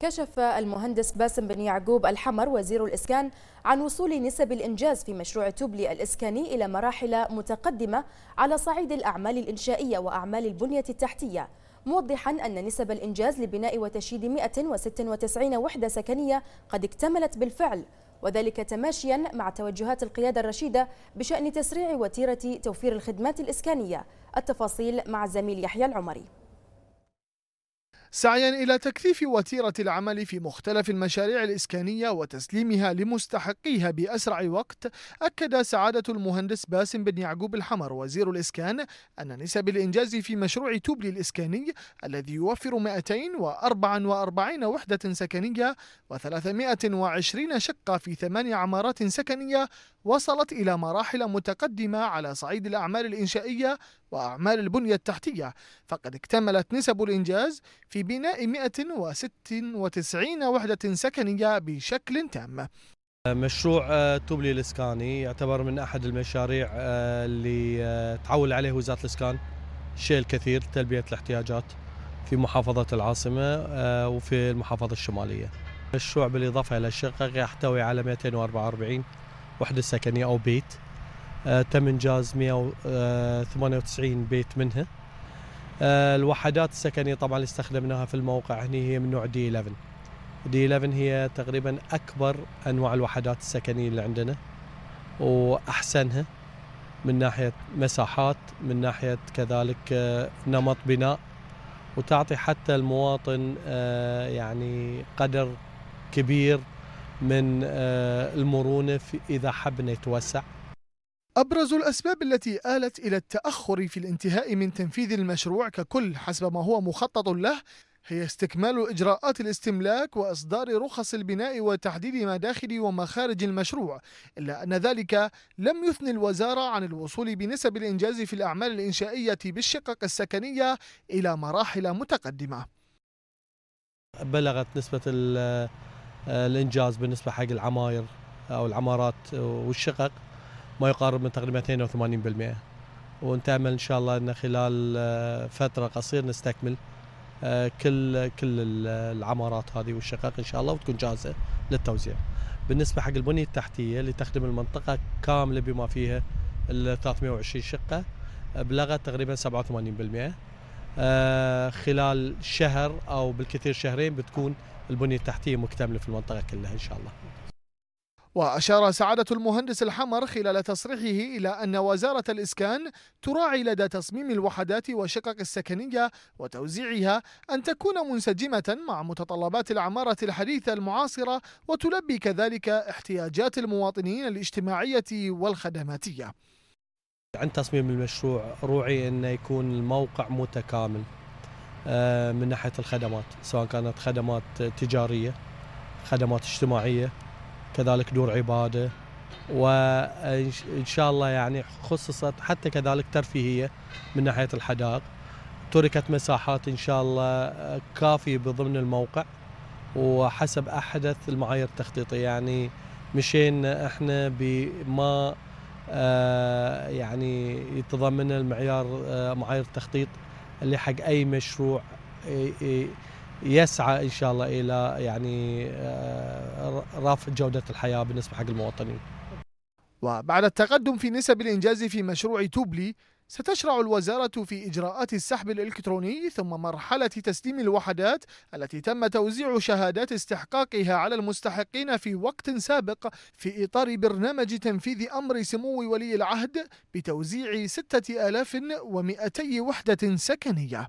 كشف المهندس باسم بن يعقوب الحمر وزير الإسكان عن وصول نسب الإنجاز في مشروع توبلي الإسكاني إلى مراحل متقدمة على صعيد الأعمال الإنشائية وأعمال البنية التحتية موضحا أن نسب الإنجاز لبناء وتشييد 196 وحدة سكنية قد اكتملت بالفعل وذلك تماشيا مع توجهات القيادة الرشيدة بشأن تسريع وتيرة توفير الخدمات الإسكانية التفاصيل مع الزميل يحيى العمري سعيا إلى تكثيف وتيرة العمل في مختلف المشاريع الإسكانية وتسليمها لمستحقيها بأسرع وقت أكد سعادة المهندس باسم بن يعقوب الحمر وزير الإسكان أن نسب الإنجاز في مشروع توبلي الإسكاني الذي يوفر 244 وحدة سكنية و320 شقة في ثمان عمارات سكنية وصلت إلى مراحل متقدمة على صعيد الأعمال الإنشائية وأعمال البنية التحتية فقد اكتملت نسب الإنجاز في بناء 196 وحدة سكنية بشكل تام مشروع توبلي آه، الإسكاني يعتبر من أحد المشاريع آه، اللي آه، تعول عليه وزارة الإسكان شيء الكثير تلبية الاحتياجات في محافظة العاصمة وفي المحافظة الشمالية المشروع بالإضافة إلى الشقق يحتوي على 244 وحدة سكنية أو بيت آه، تم انجاز 198 بيت منها آه، الوحدات السكنيه طبعا اللي استخدمناها في الموقع هني هي من نوع دي 11 دي 11 هي تقريبا اكبر انواع الوحدات السكنيه اللي عندنا واحسنها من ناحيه مساحات من ناحيه كذلك آه، نمط بناء وتعطي حتى المواطن يعني قدر كبير من المرونه اذا حب يتوسع أبرز الأسباب التي آلت إلى التأخر في الانتهاء من تنفيذ المشروع ككل حسب ما هو مخطط له هي استكمال إجراءات الاستملاك وإصدار رخص البناء وتحديد مداخل ومخارج المشروع إلا أن ذلك لم يثني الوزارة عن الوصول بنسب الإنجاز في الأعمال الإنشائية بالشقق السكنية إلى مراحل متقدمة بلغت نسبة آه، الإنجاز بالنسبة حق العماير أو العمارات والشقق ما يقارب من تقريبا 82% ونتامل ان شاء الله ان خلال آه، فتره قصيره نستكمل آه، كل كل العمارات هذه والشقق ان شاء الله وتكون جاهزه للتوزيع. بالنسبه حق البنيه التحتيه اللي تخدم المنطقه كامله بما فيها ال 320 شقه بلغت تقريبا 87% آه، خلال شهر او بالكثير شهرين بتكون البنيه التحتيه مكتمله في المنطقه كلها ان شاء الله. وأشار سعادة المهندس الحمر خلال تصريحه إلى أن وزارة الإسكان تراعي لدى تصميم الوحدات والشقق السكنية وتوزيعها أن تكون منسجمة مع متطلبات العمارة الحديثة المعاصرة وتلبي كذلك احتياجات المواطنين الاجتماعية والخدماتية عند تصميم المشروع روعي أن يكون الموقع متكامل آه، من ناحية الخدمات سواء كانت خدمات تجارية خدمات اجتماعية كذلك دور عباده وان شاء الله يعني خصصت حتى كذلك ترفيهيه من ناحيه الحدائق تركت مساحات ان شاء الله آه، كافيه بضمن الموقع وحسب احدث المعايير التخطيطيه يعني مشينا احنا بما آه، يعني يتضمن المعيار آه، معايير التخطيط اللي حق اي مشروع يسعى ان شاء الله الى يعني آه، رفع جوده الحياه بالنسبه حق المواطنين. وبعد التقدم في نسب الانجاز في مشروع توبلي ستشرع الوزارة في إجراءات السحب الإلكتروني ثم مرحلة تسليم الوحدات التي تم توزيع شهادات استحقاقها على المستحقين في وقت سابق في إطار برنامج تنفيذ أمر سمو ولي العهد بتوزيع 6200 وحدة سكنية